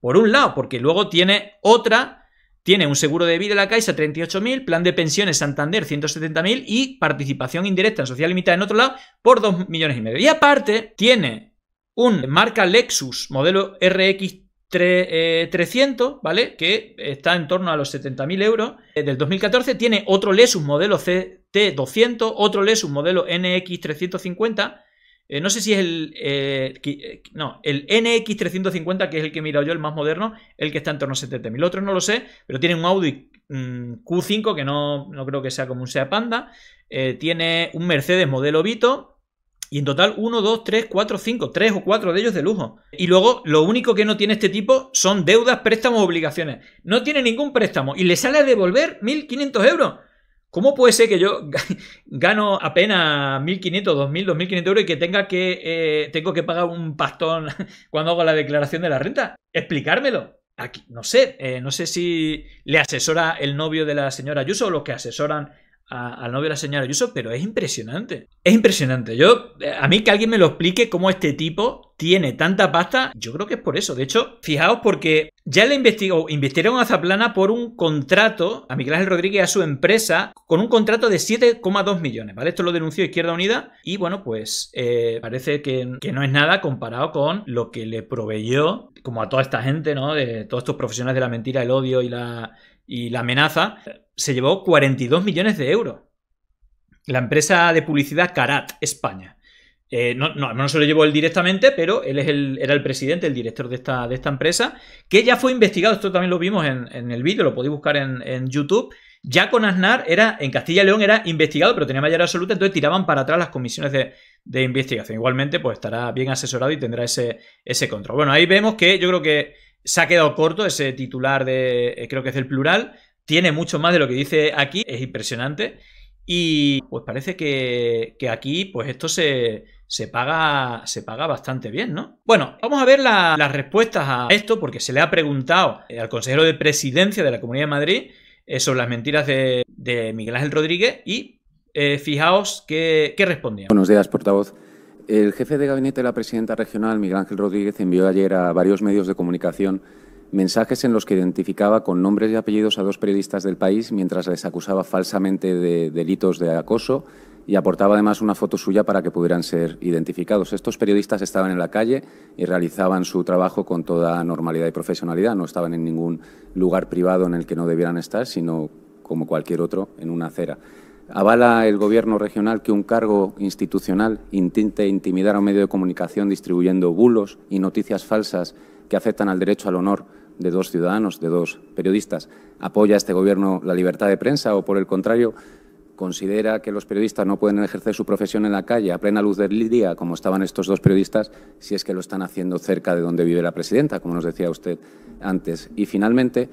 Por un lado, porque luego tiene otra, tiene un seguro de vida en la Caixa 38.000, plan de pensiones Santander 170.000 y participación indirecta en sociedad limitada en otro lado por 2 millones y medio. Y aparte, tiene un marca Lexus modelo RX 300, eh, ¿vale? Que está en torno a los 70.000 euros eh, del 2014. Tiene otro Lexus modelo CT200, otro Lexus modelo NX350. Eh, no sé si es el. no, el NX350, que es el que he mirado yo, el más moderno, el que está en torno a 70.000. Otros no lo sé, pero tiene un Audi mm, Q5, que no, no, creo que sea como un Sea Panda. tiene un Mercedes modelo Vito, y en total, uno, dos, tres, cuatro, cinco, tres o cuatro de ellos de lujo. Y luego, lo único que no tiene este tipo son deudas, préstamos, obligaciones. No tiene ningún préstamo y le sale a devolver 1.500 euros. ¿Cómo puede ser que yo [LAUGHS] gano apenas 1.500, 2.000, 2.500 euros y que tenga que, eh, tengo que pagar un pastón [LAUGHS] cuando hago la declaración de la renta? Explicármelo. Aquí, no sé, eh, no sé si le asesora el novio de la señora Ayuso o los que asesoran al novio de la señora Ayuso, pero es impresionante. Es impresionante. Yo, eh, a mí que alguien me lo explique cómo este tipo tiene tanta pasta, yo creo que es por eso. De hecho, fijaos porque ya le investigó, investigaron a Zaplana por un contrato, a Miguel Ángel Rodríguez, a su empresa, con un contrato de 7,2 millones, ¿vale? Esto lo denunció Izquierda Unida y bueno, pues eh, parece que, que, no es nada comparado con lo que le proveyó, como a toda esta gente, ¿no? De todos estos profesionales de la mentira, el odio y la, y la amenaza, se llevó 42 millones de euros. La empresa de publicidad Carat, España. Eh, no, se lo llevó él directamente, pero él es el, era el presidente, el director de esta, de esta, empresa, que ya fue investigado, esto también lo vimos en, el vídeo, lo podéis buscar en, YouTube. Ya con Aznar era, en Castilla y León era investigado, pero tenía mayor absoluta, entonces tiraban para atrás las comisiones de, investigación. Igualmente, pues estará bien asesorado y tendrá ese, ese control. Bueno, ahí vemos que yo creo que se ha quedado corto ese titular de, eh, creo que es el plural, tiene mucho más de lo que dice aquí, es impresionante. Y pues parece que, aquí, pues esto se, paga, se paga bastante bien, ¿no? Bueno, vamos a ver las respuestas a esto, porque se le ha preguntado eh, al consejero de presidencia de la Comunidad de Madrid eh, sobre las mentiras de, Miguel Ángel Rodríguez y fijaos qué, qué respondía. Buenos días, portavoz. El jefe de gabinete de la presidenta regional, Miguel Ángel Rodríguez, envió ayer a varios medios de comunicación mensajes en los que identificaba con nombres y apellidos a dos periodistas del país mientras les acusaba falsamente de delitos de acoso y aportaba además una foto suya para que pudieran ser identificados. Estos periodistas estaban en la calle y realizaban su trabajo con toda normalidad y profesionalidad. No estaban en ningún lugar privado en el que no debieran estar, sino como cualquier otro en una acera. Avala el Gobierno regional que un cargo institucional intente intimidar a un medio de comunicación distribuyendo bulos y noticias falsas que afectan al derecho al honor de dos ciudadanos, de dos periodistas. ¿Apoya este Gobierno la libertad de prensa o, por el contrario, considera que los periodistas no pueden ejercer su profesión en la calle a plena luz del día, como estaban estos dos periodistas, si es que lo están haciendo cerca de donde vive la presidenta, como nos decía usted antes? Y, finalmente,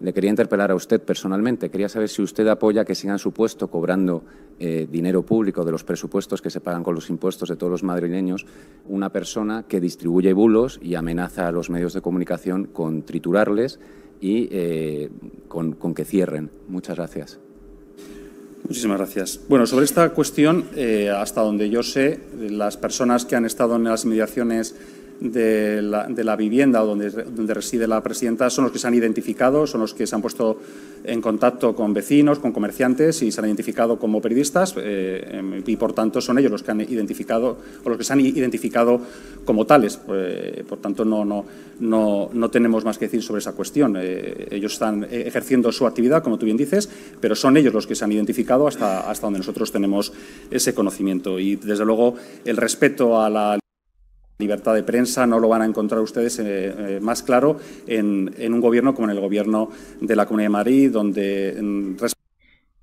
le quería interpelar a usted personalmente. Quería saber si usted apoya que sigan su puesto cobrando eh, dinero público de los presupuestos que se pagan con los impuestos de todos los madrileños una persona que distribuye bulos y amenaza a los medios de comunicación con triturarles y eh, con, que cierren. Muchas gracias. Muchísimas gracias. Bueno, sobre esta cuestión, eh, hasta donde yo sé, las personas que han estado en las mediaciones de la, vivienda donde, donde, reside la presidenta son los que se han identificado, son los que se han puesto en contacto con vecinos, con comerciantes y se han identificado como periodistas eh, y, por tanto, son ellos los que han identificado o los que se han identificado como tales. Eh, por tanto, no, no, no, no, tenemos más que decir sobre esa cuestión. Eh, ellos están ejerciendo su actividad, como tú bien dices, pero son ellos los que se han identificado hasta, hasta donde nosotros tenemos ese conocimiento. Y, desde luego, el respeto a la libertad de prensa, no lo van a encontrar ustedes eh, eh, más claro en, un gobierno como en el gobierno de la Comunidad de Madrid, donde... Mm,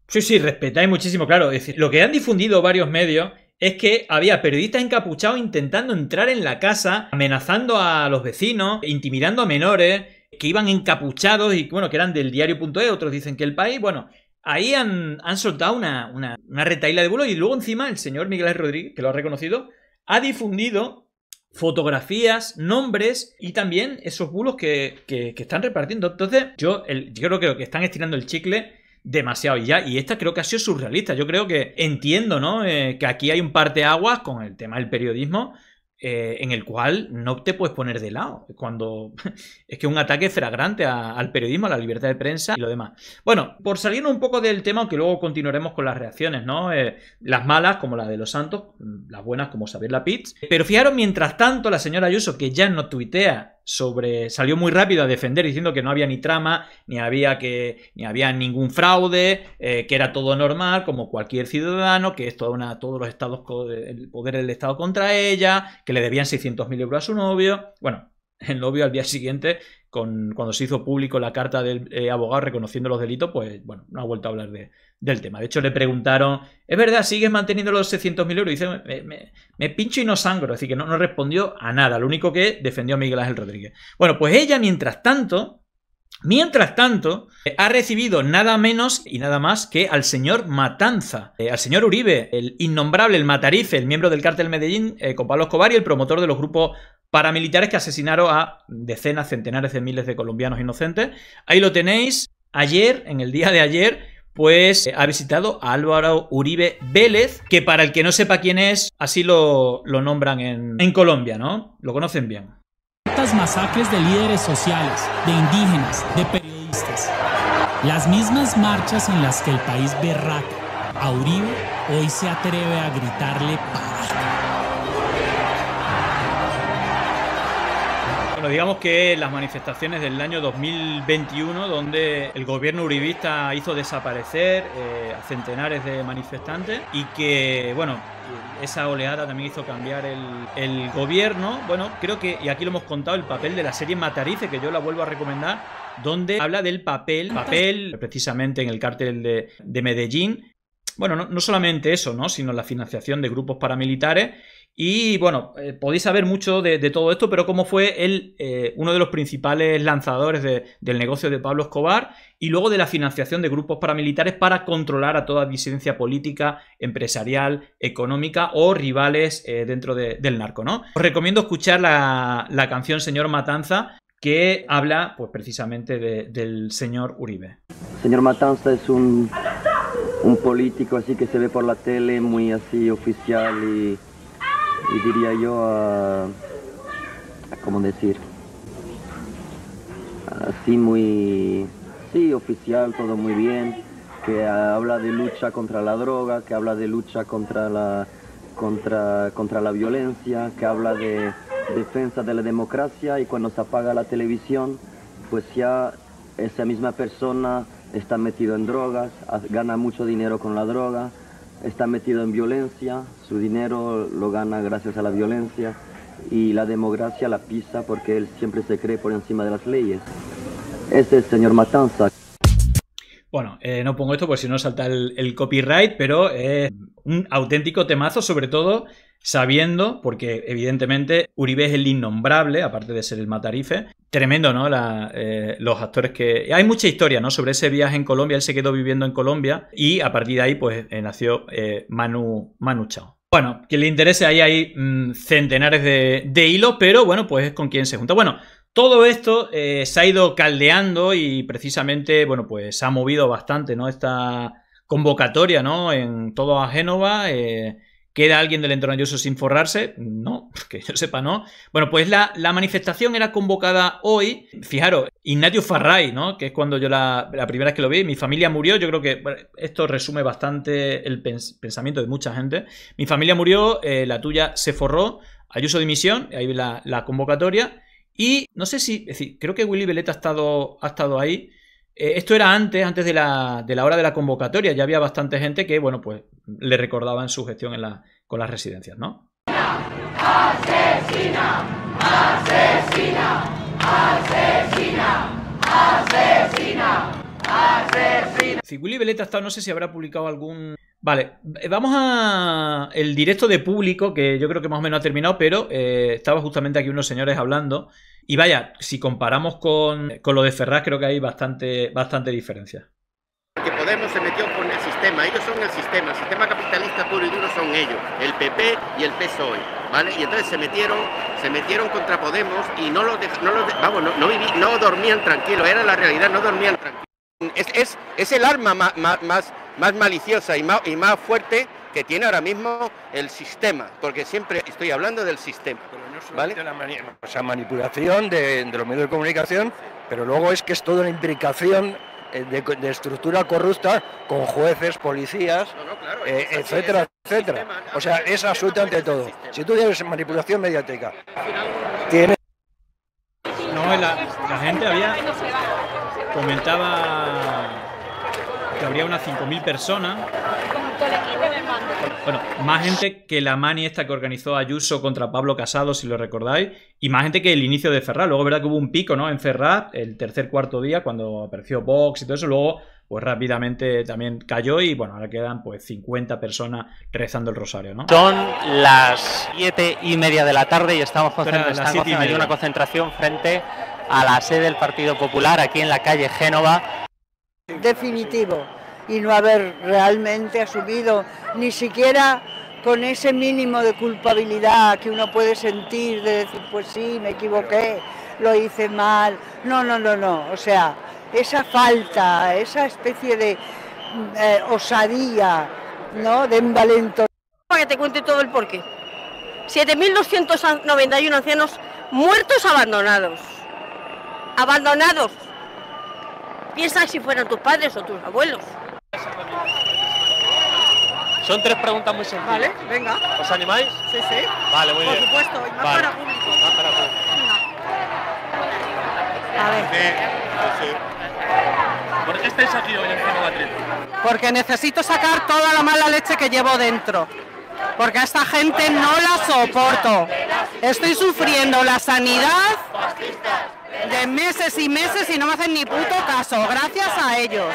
sí, sí, respetáis muchísimo, claro. decir, lo que han difundido varios medios es que había periodistas encapuchados intentando entrar en la casa, amenazando a los vecinos, intimidando a menores, que iban encapuchados y, bueno, que eran del diario.e, otros dicen que el país, bueno, ahí han, soltado una, una, una retaíla de bulos y luego encima el señor Miguel Rodríguez, que lo ha reconocido, ha difundido fotografías, nombres y también esos bulos que, están repartiendo. Entonces, yo, yo creo que, que están estirando el chicle demasiado y ya. Y esta creo que ha sido surrealista. Yo creo que entiendo, ¿no? Eh, que aquí hay un parte aguas con el tema del periodismo eh, en el cual no te puedes poner de lado. Cuando [LAUGHS] es que un ataque fragrante al periodismo, a la libertad de prensa y lo demás. Bueno, por salir un poco del tema, aunque luego continuaremos con las reacciones, ¿no? Eh, las malas, como la de los Santos, mm, las buenas, como la Lapitz. Pero fijaros, mientras tanto, la señora Ayuso, que ya no tuitea sobre salió muy rápido a defender diciendo que no había ni trama, ni había que ni había ningún fraude, eh, que era todo normal como cualquier ciudadano, que esto una todos los estados el poder del estado contra ella, que le debían 600.000 euros a su novio. Bueno, el novio al día siguiente cuando se hizo público la carta del eh, abogado reconociendo los delitos, pues bueno, no ha vuelto a hablar del tema. De hecho, le preguntaron, ¿es verdad, sigues manteniendo los 600.000 euros? Y dice, me, pincho y no sangro, así que no, no respondió a nada, lo único que defendió a Miguel Ángel Rodríguez. Bueno, pues ella, mientras tanto, Mientras tanto, eh, ha recibido nada menos y nada más que al señor Matanza, eh, al señor Uribe, el innombrable, el matarife, el miembro del cártel Medellín, eh, con Pablo Escobar y el promotor de los grupos paramilitares que asesinaron a decenas, centenares de miles de colombianos inocentes. Ahí lo tenéis. Ayer, en el día de ayer, pues ha visitado a Álvaro Uribe Vélez, que para el que no sepa quién es, así lo, nombran en Colombia, ¿no? Lo conocen bien masacres de líderes sociales, de indígenas, de periodistas. Las mismas marchas en las que el país berraca a Uribe hoy se atreve a gritarle para. Bueno, digamos que las manifestaciones del año 2021, donde el gobierno uribista hizo desaparecer eh, a centenares de manifestantes y que, bueno, esa oleada también hizo cambiar el, gobierno. Bueno, creo que, y aquí lo hemos contado, el papel de la serie Matarice, que yo la vuelvo a recomendar, donde habla del papel, papel precisamente en el cártel de, de Medellín. Bueno, no, no solamente eso, ¿no? sino la financiación de grupos paramilitares y bueno, eh, podéis saber mucho de, todo esto, pero cómo fue él eh, uno de los principales lanzadores del negocio de Pablo Escobar y luego de la financiación de grupos paramilitares para controlar a toda disidencia política, empresarial, económica o rivales eh, dentro del narco, ¿no? Os recomiendo escuchar la, canción Señor Matanza que habla pues precisamente del señor Uribe. Señor Matanza es un, un político así que se ve por la tele muy así oficial y y diría yo a, ¿cómo decir? Así muy, sí, oficial, todo muy bien, que habla de lucha contra la droga, que habla de lucha contra la, contra, contra la violencia, que habla de defensa de la democracia y cuando se apaga la televisión, pues ya esa misma persona está metido en drogas, gana mucho dinero con la droga, está metido en violencia, su dinero lo gana gracias a la violencia y la democracia la pisa porque él siempre se cree por encima de las leyes. Ese es el señor Matanza. Bueno, eh, no pongo esto pues si no salta el, copyright, pero es un auténtico temazo, sobre todo sabiendo, porque evidentemente Uribe es el innombrable, aparte de ser el matarife. Tremendo, ¿no? Eh, los actores que... Hay mucha historia, ¿no? Sobre ese viaje en Colombia, él se quedó viviendo en Colombia y a partir de ahí, pues, eh, nació eh, Manu, Manu Chao. Bueno, que le interese, ahí hay mm, centenares de, hilos, pero bueno, pues es con quien se junta. Bueno, todo esto se ha ido caldeando y precisamente, bueno, pues se ha movido bastante, ¿no? Esta convocatoria, ¿no? En todo a Génova. ¿Queda alguien del entorno Ayuso sin forrarse? No, [LAUGHS] que yo sepa, no. Bueno, pues la, manifestación era convocada hoy. Fijaros, Ignacio Farrai, ¿no? Que es cuando yo la, la, primera vez que lo vi, mi familia murió. Yo creo que esto resume bastante el pensamiento de mucha gente. Mi familia murió, eh, la tuya se forró. Ayuso dimisión, ahí la, la convocatoria. Y no sé si, es decir, creo que Willy Beleta ha estado, ha estado ahí. Eh, esto era antes, antes de la, hora de la convocatoria. Ya había bastante gente que, bueno, pues le recordaban su gestión en con las residencias, ¿no? ¡Asesina! ¡Asesina! ¡Asesina! ¡Asesina! ¡Asesina! Veleta está, no sé si habrá publicado algún Vale, eh, vamos a el directo de público, que yo creo que más o menos ha terminado, pero eh, estaba justamente aquí unos señores hablando y vaya, si comparamos con, lo de Ferraz, creo que hay bastante, bastante diferencia. Que Podemos se metió con el sistema, ellos son el sistema, el sistema capitalista puro y duro son ellos, el PP y el PSOE, ¿vale? Y entonces se metieron, se metieron contra Podemos y no lo, no vamos, no, dormían tranquilos, era la realidad, no dormían tranquilos. Es, es, el arma más, más, maliciosa y y más fuerte que tiene ahora mismo el sistema, porque siempre estoy hablando del sistema o sea, manipulación de, los medios de comunicación, pero luego es que es toda una implicación eh, de, estructura corrupta con jueces, policías, eh, etcétera, etcétera. o sea, es absolutamente todo. Si tú tienes manipulación mediática, tienes... No, la, gente había... Comentaba que habría unas 5.000 personas bueno, más gente que la mani esta que organizó Ayuso contra Pablo Casado, si lo recordáis, y más gente que el inicio de Ferrar. Luego, verdad que hubo un pico, ¿no? En Ferrat, el tercer cuarto día, cuando apareció Vox y todo eso, luego pues rápidamente también cayó y bueno, ahora quedan pues 50 personas rezando el rosario, ¿no? Son las siete y media de la tarde y estamos concentrados. de una concentración frente a la sede del Partido Popular aquí en la calle Génova. Definitivo y no haber realmente asumido ni siquiera con ese mínimo de culpabilidad que uno puede sentir de decir, pues sí, me equivoqué, lo hice mal. No, no, no, no. O sea, esa falta, esa especie de mm, eh, osadía, ¿no? De envalentonamiento. Para que te cuente todo el porqué. 7.291 ancianos muertos abandonados. Abandonados. Piensa si fueran tus padres o tus abuelos. Son tres preguntas muy sencillas. Vale, venga. ¿Os animáis? Sí, sí. Vale, muy bien. Por supuesto, y más para público. para público. A ver. ¿Por qué estáis aquí hoy en Porque necesito sacar toda la mala leche que llevo dentro. Porque a esta gente no la soporto. Estoy sufriendo la sanidad de meses y meses y no me hacen ni puto caso. Gracias a ellos.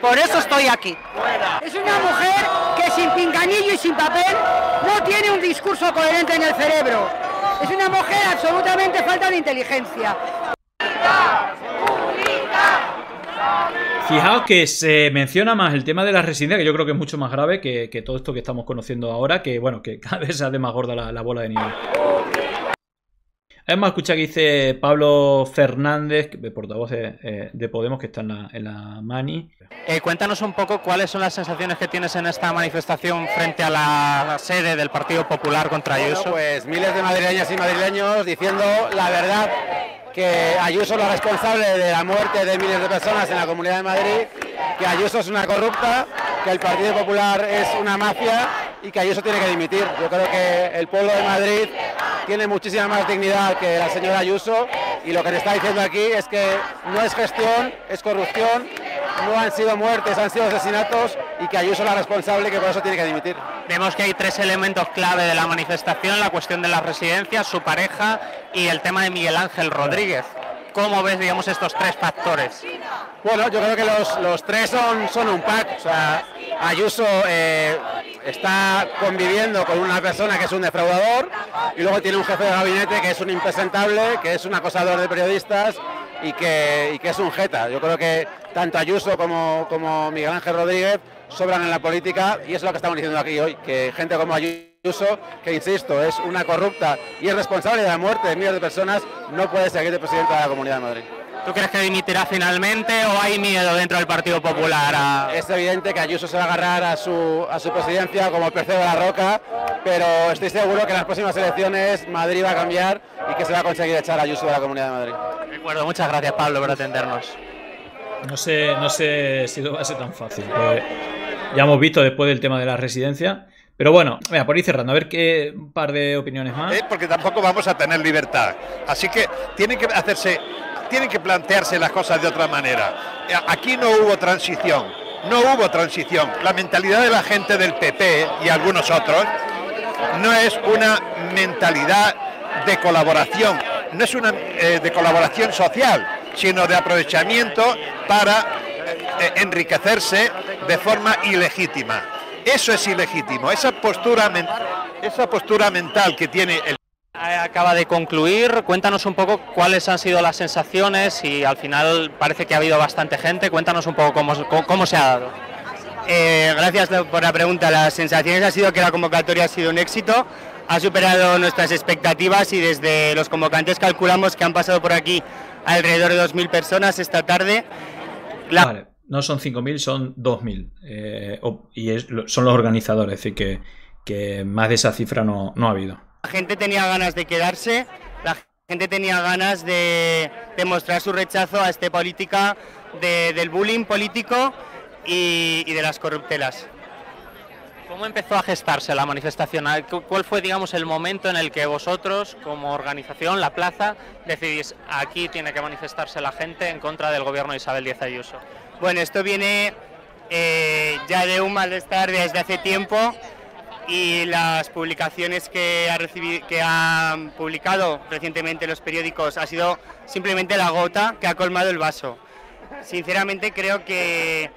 Por eso estoy aquí. Es una mujer que sin pinganillo y sin papel no tiene un discurso coherente en el cerebro. Es una mujer absolutamente falta de inteligencia. Fijaos que se menciona más el tema de la residencia, que yo creo que es mucho más grave que, todo esto que estamos conociendo ahora, que bueno, que cada vez se hace más gorda la, la bola de nieve más, escucha que dice Pablo Fernández, portavoz eh, de, Podemos, que está en la, MANI. Eh, cuéntanos un poco cuáles son las sensaciones que tienes en esta manifestación frente a la sede del Partido Popular contra ellos. pues miles de madrileñas y madrileños diciendo la verdad que Ayuso es la responsable de la muerte de miles de personas en la Comunidad de Madrid, que Ayuso es una corrupta, que el Partido Popular es una mafia y que Ayuso tiene que dimitir. Yo creo que el pueblo de Madrid tiene muchísima más dignidad que la señora Ayuso y lo que le está diciendo aquí es que no es gestión, es corrupción, no han sido muertes, han sido asesinatos y que Ayuso es la responsable y que por eso tiene que dimitir. Vemos que hay tres elementos clave de la manifestación, la cuestión de las residencias, su pareja y el tema de Miguel Ángel Rodríguez. Rodríguez. ¿Cómo ves, digamos, estos tres factores? Bueno, yo creo que los, los tres son, son un pack. O sea, Ayuso eh, está conviviendo con una persona que es un defraudador y luego tiene un jefe de gabinete que es un impresentable, que es un acosador de periodistas y que, y que es un jeta. Yo creo que tanto Ayuso como, como Miguel Ángel Rodríguez sobran en la política y es lo que estamos diciendo aquí hoy, que gente como Ayuso Ayuso, que insisto, es una corrupta y es responsable de la muerte de miles de personas, no puede seguir de presidente de la Comunidad de Madrid. ¿Tú crees que dimitirá finalmente o hay miedo dentro del Partido Popular? Es evidente que Ayuso se va a agarrar a su, a su presidencia como pez de la roca, pero estoy seguro que en las próximas elecciones Madrid va a cambiar y que se va a conseguir echar a Ayuso de la Comunidad de Madrid. Recuerdo, muchas gracias Pablo por atendernos. No sé, no sé si lo va a ser tan fácil. ya hemos visto después del tema de la residencia pero bueno, mira, por ir cerrando, a ver qué par de opiniones más. Eh, porque tampoco vamos a tener libertad. Así que tienen que hacerse, tienen que plantearse las cosas de otra manera. Eh, aquí no hubo transición, no hubo transición. La mentalidad de la gente del PP y algunos otros no es una mentalidad de colaboración, no es una eh, de colaboración social, sino de aprovechamiento para enriquecerse de forma ilegítima. Eso es ilegítimo, esa postura, esa postura mental que tiene el... Eh, acaba de concluir, cuéntanos un poco cuáles han sido las sensaciones y al final parece que ha habido bastante gente, cuéntanos un poco cómo, cómo, se ha dado. Eh, gracias por la pregunta, las sensaciones ha sido que la convocatoria ha sido un éxito, ha superado nuestras expectativas y desde los convocantes calculamos que han pasado por aquí alrededor de 2.000 personas esta tarde. No son 5.000, son 2.000. Eh, y son los organizadores, es decir, que, más de esa cifra no, ha habido. La gente tenía ganas de quedarse, la gente tenía ganas de, demostrar mostrar su rechazo a esta política del bullying político y, de las corruptelas. ¿Cómo empezó a gestarse la manifestación? ¿Cuál fue, digamos, el momento en el que vosotros, como organización, la plaza, decidís aquí tiene que manifestarse la gente en contra del gobierno de Isabel Díaz Ayuso? Bueno, esto viene eh, ya de un malestar desde hace tiempo y las publicaciones que, ha recibido, que han publicado recientemente los periódicos ha sido simplemente la gota que ha colmado el vaso. Sinceramente creo que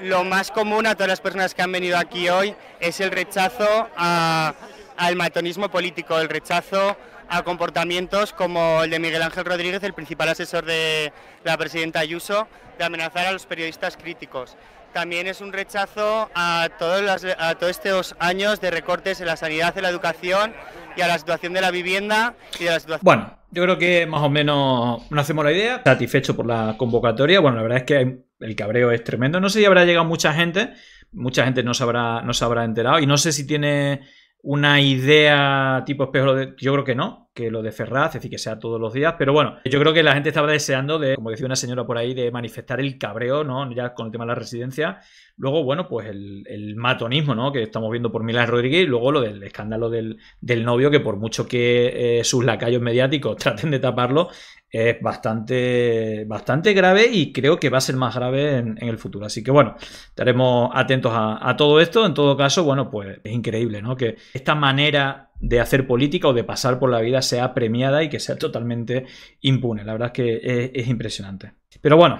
lo más común a todas las personas que han venido aquí hoy es el rechazo al matonismo político, el rechazo a comportamientos como el de Miguel Ángel Rodríguez, el principal asesor de la presidenta Ayuso, de amenazar a los periodistas críticos. También es un rechazo a todos, las, a todos estos años de recortes en la sanidad, en la educación y a la situación de la vivienda y Bueno, yo creo que más o menos nos hacemos la idea. Satisfecho por la convocatoria. Bueno, la verdad es que el cabreo es tremendo. No sé si habrá llegado mucha gente. Mucha gente no se no se habrá enterado. Y no sé si tiene una idea tipo espejo de... Yo creo que no, que lo de Ferraz, es decir, que sea todos los días, pero bueno, yo creo que la gente estaba deseando de, como decía una señora por ahí, de manifestar el cabreo, ¿no? Ya con el tema de la residencia. Luego, bueno, pues el, matonismo, ¿no? Que estamos viendo por Milán Rodríguez luego lo del escándalo del, del novio, que por mucho que eh, sus lacayos mediáticos [LAUGHS] traten de taparlo, es bastante, bastante grave y creo que va a ser más grave en, el futuro. Así que bueno, estaremos atentos a, todo esto. En todo caso, bueno, pues es increíble, ¿no? Que esta manera de hacer política o de pasar por la vida sea premiada y que sea totalmente impune. La verdad es que es impresionante. Pero bueno,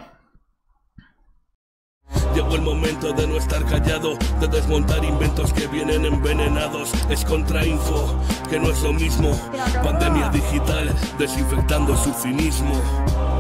Llegó el momento de no estar callado, de desmontar inventos que vienen envenenados. Es contrainfo, que no es lo mismo. Pandemia digital, desinfectando su finismo.